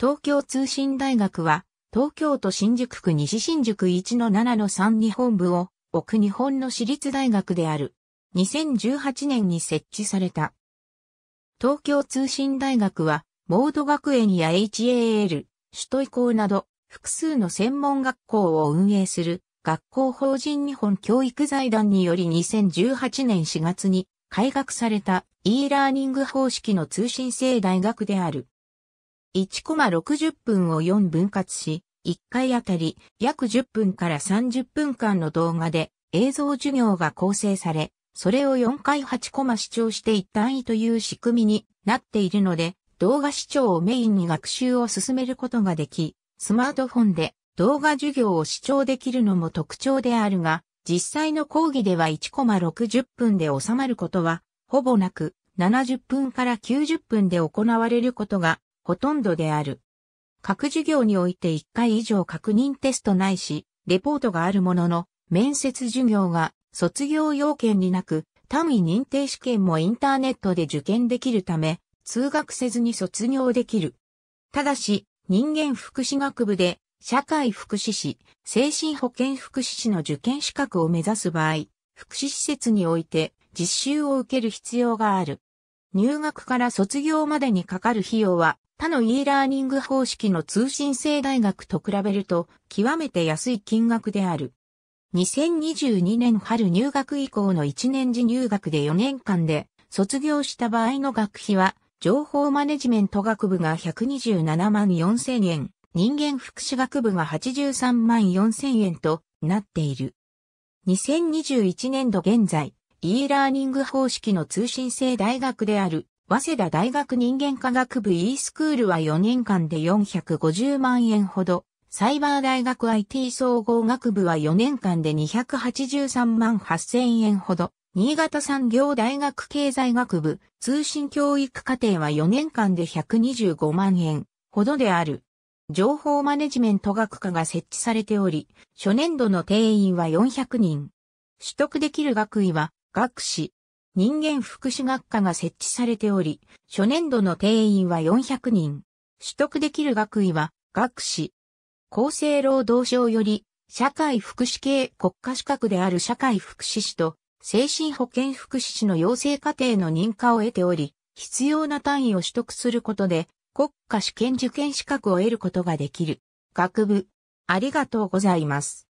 東京通信大学は、東京都新宿区西新宿1-7-3日本部を置く日本の私立大学である。2018年に設置された。東京通信大学は、モード学園や HAL、首都移行など、複数の専門学校を運営する、学校法人日本教育財団により2018年4月に、改学された e ラーニング方式の通信制大学である。1コマ60分を4分割し、1回あたり約10分から30分間の動画で映像授業が構成され、それを4回8コマ視聴して一単位という仕組みになっているので、動画視聴をメインに学習を進めることができ、スマートフォンで動画授業を視聴できるのも特徴であるが、実際の講義では1コマ60分で収まることはほぼなく、70分から90分で行われることがほとんどである。各授業において1回以上確認テストないし、レポートがあるものの、面接授業が卒業要件になく、単位認定試験もインターネットで受験できるため、通学せずに卒業できる。ただし、人間福祉学部で、社会福祉士、精神保健福祉士の受験資格を目指す場合、福祉施設において実習を受ける必要がある。入学から卒業までにかかる費用は他の e ラーニング方式の通信制大学と比べると極めて安い金額である。2022年春入学以降の1年次入学で4年間で卒業した場合の学費は情報マネジメント学部が127万4千円、人間福祉学部が83万4千円となっている。2021年度現在、e ラーニング方式の通信制大学である、早稲田大学人間科学部 e スクールは4年間で450万円ほど、サイバー大学 IT 総合学部は4年間で283万8000円ほど、新潟産業大学経済学部通信教育課程は4年間で125万円ほどである。情報マネジメント学科が設置されており、初年度の定員は400人。取得できる学位は学士、人間福祉学科が設置されており、初年度の定員は400人。取得できる学位は、学士。厚生労働省より、社会福祉系国家資格である社会福祉士と、精神保健福祉士の養成課程の認可を得ており、必要な単位を取得することで、国家試験受験資格を得ることができる。学部、ありがとうございます。